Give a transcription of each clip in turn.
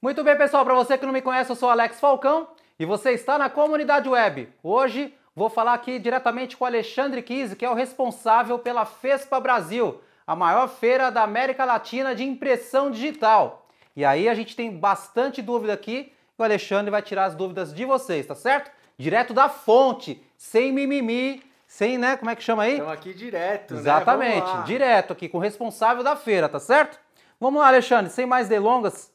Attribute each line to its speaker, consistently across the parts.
Speaker 1: Muito bem, pessoal, para você que não me conhece, eu sou Alex Falcão e você está na comunidade web. Hoje vou falar aqui diretamente com o Alexandre Kise, que é o responsável pela FESPA Brasil, a maior feira da América Latina de impressão digital. E aí a gente tem bastante dúvida aqui e o Alexandre vai tirar as dúvidas de vocês, tá certo? Direto da fonte, sem mimimi, sem, né, como é que chama aí? Estamos aqui direto, né? Exatamente, né? direto aqui com o responsável da feira, tá certo? Vamos lá, Alexandre, sem mais delongas,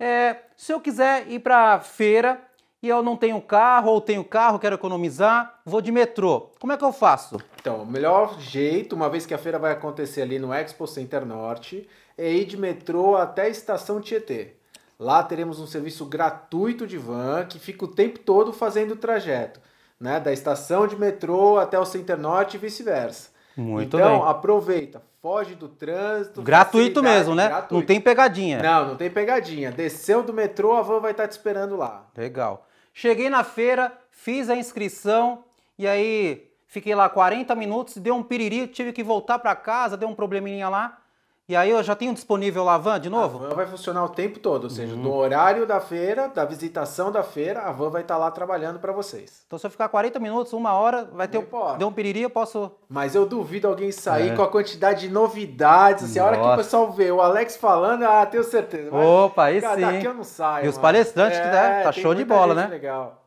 Speaker 1: é, se eu quiser ir para a feira e eu não tenho carro ou tenho carro, quero
Speaker 2: economizar, vou de metrô. Como é que eu faço? Então, o melhor jeito, uma vez que a feira vai acontecer ali no Expo Center Norte, é ir de metrô até a estação Tietê. Lá teremos um serviço gratuito de van que fica o tempo todo fazendo o trajeto, né, da estação de metrô até o Center Norte e vice-versa.
Speaker 1: Muito então, bem.
Speaker 2: aproveita, foge do trânsito. Gratuito mesmo, né?
Speaker 1: Gratuito. Não tem pegadinha. Não,
Speaker 2: não tem pegadinha. Desceu
Speaker 1: do metrô, a van vai estar tá te esperando lá. Legal. Cheguei na feira, fiz a inscrição e aí fiquei lá 40 minutos, deu um piriri, tive que voltar para casa, deu um probleminha lá.
Speaker 2: E aí eu já tenho disponível lá a van de novo? A van vai funcionar o tempo todo, ou seja, uhum. no horário da feira, da visitação da feira, a van vai estar tá lá trabalhando para vocês. Então se eu ficar 40 minutos, uma hora, vai ter um, deu um piriri, eu posso... Mas eu duvido alguém sair é. com a quantidade de novidades, assim, Nossa. a hora que o pessoal vê o Alex falando, ah, tenho certeza. Mas, Opa, aí cara, sim. Daqui eu não saio. E os palestrantes, é, que dá, é, tá show de bola, né? legal.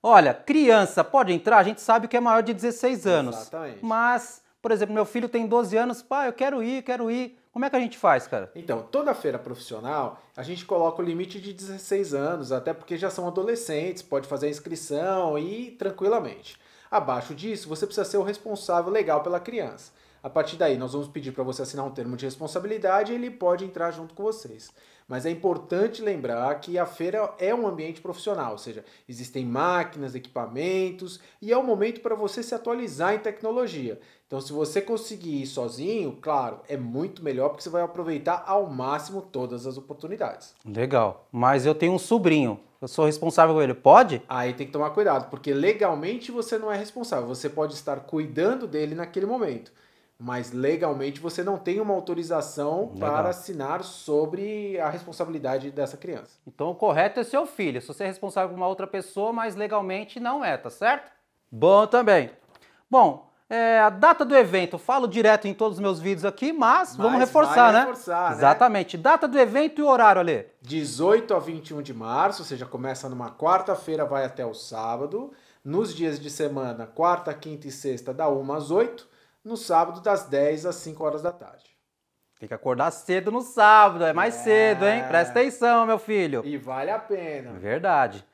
Speaker 1: Olha, criança pode entrar, a gente sabe que é maior de 16 anos. Exatamente. Mas por exemplo, meu filho tem 12 anos,
Speaker 2: pai, eu quero ir, quero ir. Como é que a gente faz, cara? Então, toda feira profissional, a gente coloca o limite de 16 anos, até porque já são adolescentes, pode fazer a inscrição e tranquilamente. Abaixo disso, você precisa ser o responsável legal pela criança. A partir daí, nós vamos pedir para você assinar um termo de responsabilidade e ele pode entrar junto com vocês. Mas é importante lembrar que a feira é um ambiente profissional, ou seja, existem máquinas, equipamentos e é o momento para você se atualizar em tecnologia. Então, se você conseguir ir sozinho, claro, é muito melhor porque você vai aproveitar ao máximo todas as oportunidades.
Speaker 1: Legal.
Speaker 2: Mas eu tenho um sobrinho. Eu sou responsável por ele. Pode? Aí tem que tomar cuidado, porque legalmente você não é responsável. Você pode estar cuidando dele naquele momento mas legalmente você não tem uma autorização Legal. para assinar sobre a responsabilidade dessa criança. Então
Speaker 1: o correto é seu filho. Se você é responsável por uma outra pessoa, mas legalmente não é, tá certo? Bom também. Bom, é, a data do evento, falo direto em todos os meus
Speaker 2: vídeos aqui, mas, mas vamos reforçar, né? reforçar, né? Exatamente. Data do evento e horário ali. 18 a 21 de março, ou seja, começa numa quarta-feira, vai até o sábado. Nos dias de semana, quarta, quinta e sexta, da 1 às 8 no sábado das 10 às 5 horas da tarde. Tem que acordar
Speaker 1: cedo no sábado, é mais é. cedo, hein?
Speaker 2: Presta atenção, meu
Speaker 1: filho. E vale a pena. Verdade.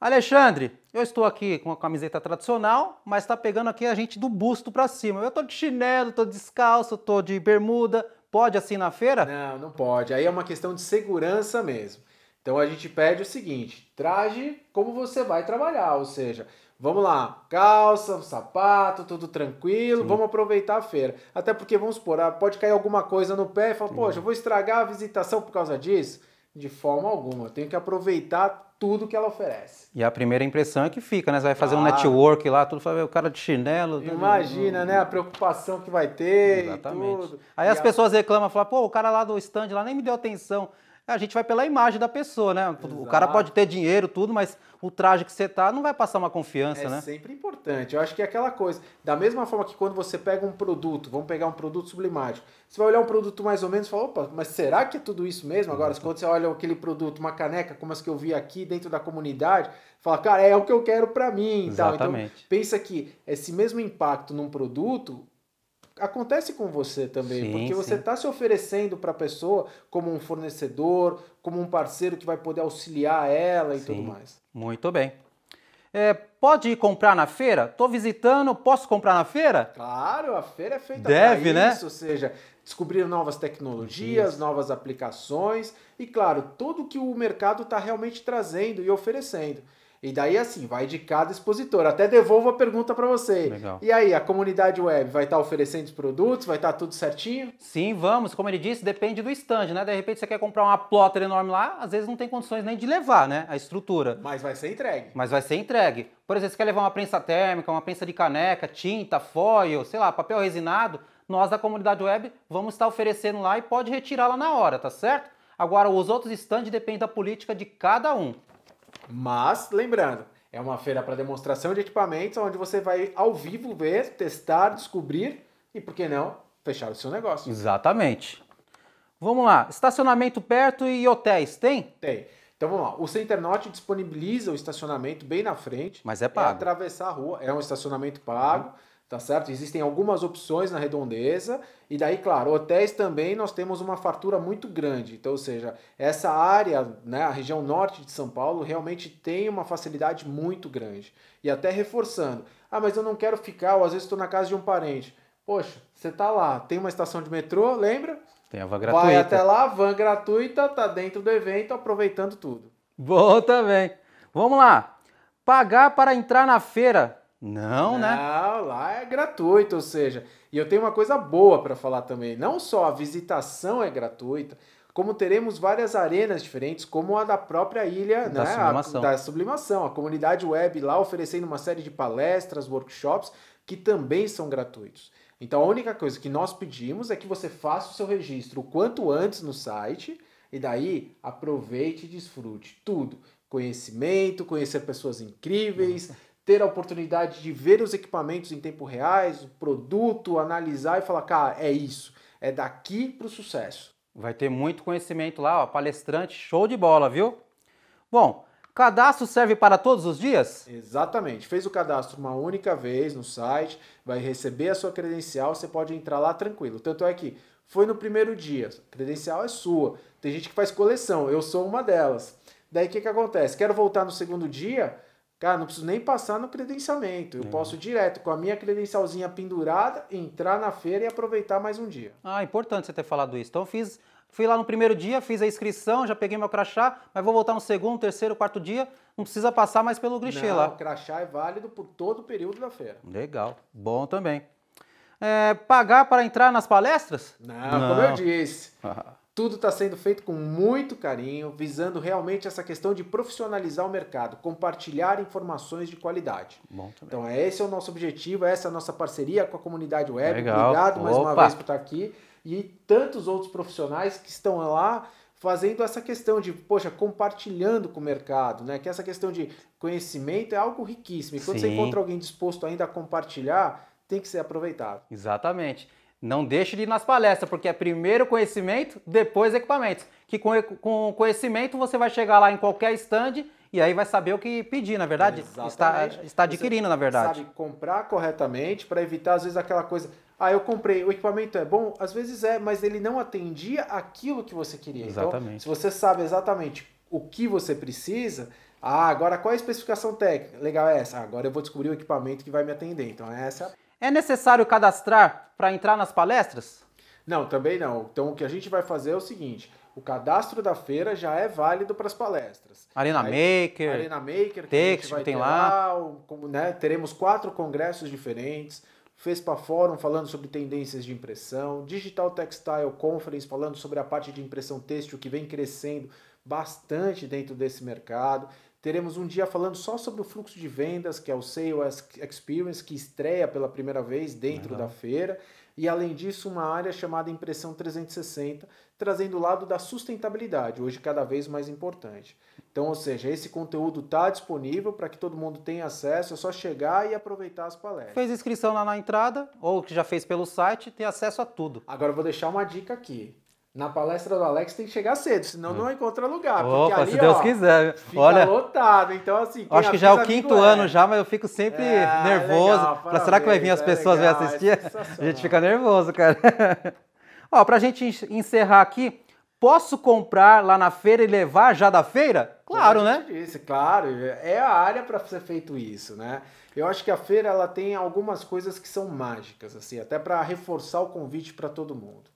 Speaker 1: Alexandre, eu estou aqui com a camiseta tradicional, mas está pegando aqui a gente do busto para cima. Eu estou de chinelo, estou descalço, estou
Speaker 2: de bermuda. Pode assim na feira? Não, não pode. Aí é uma questão de segurança mesmo. Então a gente pede o seguinte: traje como você vai trabalhar, ou seja, Vamos lá, calça, sapato, tudo tranquilo, Sim. vamos aproveitar a feira. Até porque, vamos supor, ah, pode cair alguma coisa no pé e falar, poxa, eu vou estragar a visitação por causa disso? De forma alguma, eu tenho que aproveitar tudo que ela oferece.
Speaker 1: E a primeira impressão é que fica, né? Você vai fazer ah. um network lá, tudo, o cara de chinelo. Imagina,
Speaker 2: né? A preocupação que vai ter Exatamente.
Speaker 1: Aí e as a... pessoas reclamam, falam, pô, o cara lá do stand lá nem me deu atenção a gente vai pela imagem da pessoa, né? Exato. O cara pode ter dinheiro, tudo, mas o traje que você tá não vai passar uma confiança, é né? É sempre
Speaker 2: importante. Eu acho que é aquela coisa. Da mesma forma que quando você pega um produto, vamos pegar um produto sublimático, você vai olhar um produto mais ou menos e fala, opa, mas será que é tudo isso mesmo? Agora, quando você olha aquele produto, uma caneca, como as que eu vi aqui dentro da comunidade, fala, cara, é o que eu quero para mim. Exatamente. Tal. Então, pensa que esse mesmo impacto num produto, acontece com você também, sim, porque sim. você está se oferecendo para a pessoa como um fornecedor, como um parceiro que vai poder auxiliar ela e sim. tudo mais.
Speaker 1: Muito bem. É, pode ir comprar na
Speaker 2: feira? estou visitando, posso comprar na feira? Claro, a feira é feita Deve, né? ou seja, descobrir novas tecnologias, isso. novas aplicações e, claro, tudo que o mercado está realmente trazendo e oferecendo. E daí, assim, vai de cada expositor. Até devolvo a pergunta para você. Legal. E aí, a comunidade web vai estar tá oferecendo os produtos? Vai estar tá tudo certinho?
Speaker 1: Sim, vamos. Como ele disse, depende do stand, né? De repente você quer comprar uma plotter enorme lá, às vezes não tem condições nem de levar, né? A estrutura. Mas vai ser entregue. Mas vai ser entregue. Por exemplo, você quer levar uma prensa térmica, uma prensa de caneca, tinta, foil, sei lá, papel resinado, nós da comunidade web vamos estar tá oferecendo lá e pode retirá-la na hora, tá certo? Agora, os outros stands dependem da
Speaker 2: política de cada um. Mas, lembrando, é uma feira para demonstração de equipamentos, onde você vai ao vivo ver, testar, descobrir e, por que não, fechar o seu negócio. Exatamente. Vamos lá, estacionamento perto e hotéis, tem? Tem. Então vamos lá, o Center Norte disponibiliza o estacionamento bem na frente. Mas é pago. É atravessar a rua, é um estacionamento pago. Uhum tá certo? Existem algumas opções na redondeza, e daí, claro, hotéis também nós temos uma fartura muito grande. Então, ou seja, essa área, né, a região norte de São Paulo, realmente tem uma facilidade muito grande. E até reforçando, ah, mas eu não quero ficar, ou às vezes estou na casa de um parente. Poxa, você tá lá, tem uma estação de metrô, lembra?
Speaker 1: Tem a van gratuita. Vai até
Speaker 2: lá, van gratuita, tá dentro do evento, aproveitando tudo.
Speaker 1: Bom também. Vamos lá. Pagar para entrar na feira
Speaker 2: não, né? Não, lá é gratuito, ou seja, e eu tenho uma coisa boa para falar também. Não só a visitação é gratuita, como teremos várias arenas diferentes, como a da própria ilha da, né? sublimação. A, da sublimação, a comunidade web lá oferecendo uma série de palestras, workshops que também são gratuitos. Então a única coisa que nós pedimos é que você faça o seu registro o quanto antes no site e daí aproveite e desfrute tudo. Conhecimento, conhecer pessoas incríveis, ter a oportunidade de ver os equipamentos em tempo reais, o produto, analisar e falar, cara, é isso, é daqui para o sucesso.
Speaker 1: Vai ter muito conhecimento lá, ó, palestrante, show de bola,
Speaker 2: viu? Bom, Cadastro serve para todos os dias? Exatamente. Fez o cadastro uma única vez no site, vai receber a sua credencial, você pode entrar lá tranquilo. Tanto é que foi no primeiro dia, credencial é sua. Tem gente que faz coleção, eu sou uma delas. Daí o que, que acontece? Quero voltar no segundo dia, Cara, não preciso nem passar no credenciamento. Eu é. posso direto com a minha credencialzinha pendurada, entrar na feira e aproveitar mais um dia.
Speaker 1: Ah, importante você ter falado isso. Então eu fiz, fui lá no primeiro dia, fiz a inscrição, já peguei meu crachá, mas vou voltar no segundo, terceiro, quarto dia, não precisa passar mais pelo clichê não, lá. O
Speaker 2: crachá é válido por todo o período da feira. Legal,
Speaker 1: bom também. É, pagar para entrar nas palestras?
Speaker 2: Não, não. como eu disse. Ah. Tudo está sendo feito com muito carinho, visando realmente essa questão de profissionalizar o mercado, compartilhar informações de qualidade. Bom, então, é, esse é o nosso objetivo, essa é a nossa parceria com a comunidade web. Legal. Obrigado Opa. mais uma vez por estar aqui. E tantos outros profissionais que estão lá fazendo essa questão de, poxa, compartilhando com o mercado, né? Que essa questão de conhecimento é algo riquíssimo. E quando Sim. você encontra alguém disposto ainda a compartilhar, tem que ser aproveitado.
Speaker 1: Exatamente. Não deixe de ir nas palestras, porque é primeiro conhecimento, depois equipamentos. Que com, com conhecimento você vai chegar lá em qualquer stand e aí vai saber o que pedir, na verdade. Está, está adquirindo, você na verdade.
Speaker 2: Sabe comprar corretamente para evitar, às vezes, aquela coisa. Ah, eu comprei, o equipamento é bom? Às vezes é, mas ele não atendia aquilo que você queria. Então, exatamente. Então, se você sabe exatamente o que você precisa, ah, agora qual é a especificação técnica? Legal é essa. agora eu vou descobrir o equipamento que vai me atender. Então essa é a é necessário cadastrar para entrar nas palestras? Não, também não. Então o que a gente vai fazer é o seguinte: o cadastro da feira já é válido para as palestras.
Speaker 1: Arena Aí, Maker, Arena Maker, Text, tem lá.
Speaker 2: lá né, teremos quatro congressos diferentes. FESPA Fórum falando sobre tendências de impressão, Digital Textile Conference falando sobre a parte de impressão têxtil que vem crescendo bastante dentro desse mercado. Teremos um dia falando só sobre o fluxo de vendas, que é o Sales Experience, que estreia pela primeira vez dentro Legal. da feira. E além disso, uma área chamada Impressão 360, trazendo o lado da sustentabilidade, hoje cada vez mais importante. Então, ou seja, esse conteúdo está disponível para que todo mundo tenha acesso, é só chegar e aproveitar as palestras.
Speaker 1: Fez inscrição lá na entrada, ou que já fez pelo site, tem acesso a tudo. Agora vou
Speaker 2: deixar uma dica aqui. Na palestra do Alex tem que chegar cedo, senão não hum. encontra lugar. Opa, ali, se Deus ó, quiser. Olha, lotado. Então, assim, acho que já é o quinto é. ano
Speaker 1: já, mas eu fico sempre é, nervoso. Legal, será que vai vir as é pessoas legal, vir é assistir? a gente fica nervoso, cara. ó, pra gente encerrar aqui, posso comprar lá na feira e levar já da
Speaker 2: feira? Claro, né? Disse, claro, é a área para ser feito isso, né? Eu acho que a feira ela tem algumas coisas que são mágicas, assim, até para reforçar o convite para todo mundo.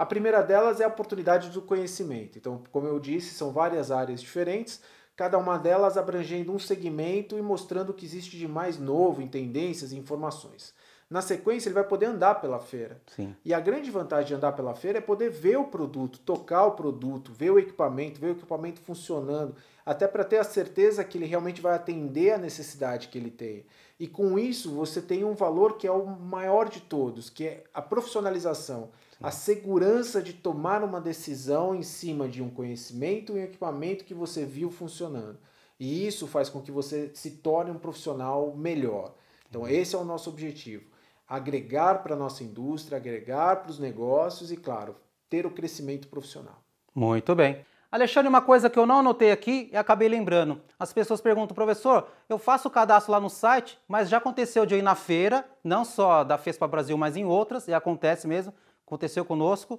Speaker 2: A primeira delas é a oportunidade do conhecimento. Então, como eu disse, são várias áreas diferentes, cada uma delas abrangendo um segmento e mostrando o que existe de mais novo em tendências e informações. Na sequência, ele vai poder andar pela feira. Sim. E a grande vantagem de andar pela feira é poder ver o produto, tocar o produto, ver o equipamento, ver o equipamento funcionando, até para ter a certeza que ele realmente vai atender a necessidade que ele tem. E com isso, você tem um valor que é o maior de todos, que é a profissionalização a segurança de tomar uma decisão em cima de um conhecimento e um equipamento que você viu funcionando. E isso faz com que você se torne um profissional melhor. Então, uhum. esse é o nosso objetivo: agregar para a nossa indústria, agregar para os negócios e, claro, ter o crescimento profissional.
Speaker 1: Muito bem. Alexandre, uma coisa que eu não anotei aqui e acabei lembrando. As pessoas perguntam, professor, eu faço o cadastro lá no site, mas já aconteceu de eu ir na feira, não só da FESPA Brasil, mas em outras, e acontece mesmo, aconteceu conosco,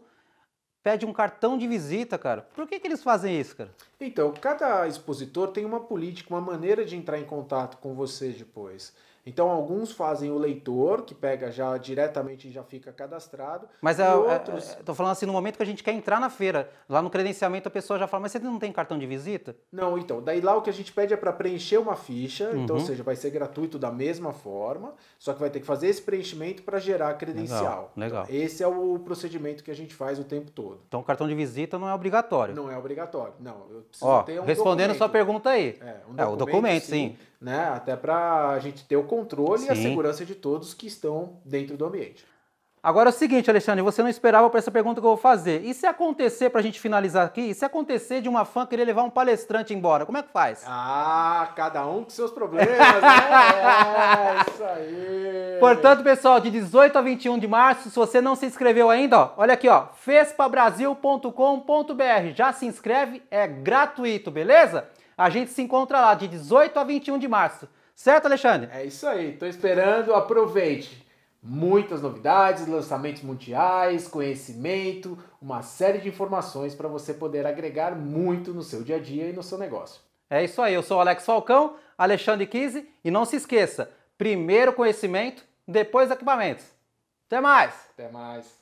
Speaker 1: pede um cartão de visita, cara. Por que, que eles fazem isso, cara? Então,
Speaker 2: cada expositor tem uma política, uma maneira de entrar em contato com você depois. Então, alguns fazem o leitor, que pega já diretamente e já fica cadastrado. Mas a, é, é, é, outros.
Speaker 1: Estou falando assim, no momento que a gente quer entrar na feira, lá no credenciamento a pessoa já fala, mas você não tem cartão de visita?
Speaker 2: Não, então. Daí lá o que a gente pede é para preencher uma ficha, uhum. então, ou uhum. seja, vai ser gratuito da mesma forma, só que vai ter que fazer esse preenchimento para gerar a credencial. Legal. legal. Então, esse é o procedimento que a gente faz o tempo todo.
Speaker 1: Então, o cartão de visita não é obrigatório?
Speaker 2: Não é obrigatório. Não, eu preciso Ó, ter um. Respondendo a sua pergunta aí. É, um documento, é, o documento, sim. sim. Né? Até para a gente ter o controle Sim. e a segurança de todos que estão dentro do ambiente.
Speaker 1: Agora é o seguinte, Alexandre, você não esperava para essa pergunta que eu vou fazer. E se acontecer, para a gente finalizar aqui, se acontecer de uma fã querer levar um palestrante embora, como é que faz? Ah, cada um com seus problemas, né?
Speaker 2: é, isso aí.
Speaker 1: Portanto, pessoal, de 18 a 21 de março, se você não se inscreveu ainda, ó, olha aqui, ó, fespabrasil.com.br. Já se inscreve, é gratuito, beleza? A gente se encontra lá de 18 a 21 de março. Certo, Alexandre? É isso aí. Estou
Speaker 2: esperando. Aproveite. Muitas novidades, lançamentos mundiais, conhecimento, uma série de informações para você poder agregar muito no seu dia a dia e no seu negócio.
Speaker 1: É isso aí. Eu sou o Alex Falcão, Alexandre 15 e não se esqueça: primeiro conhecimento, depois equipamentos. Até mais! Até mais!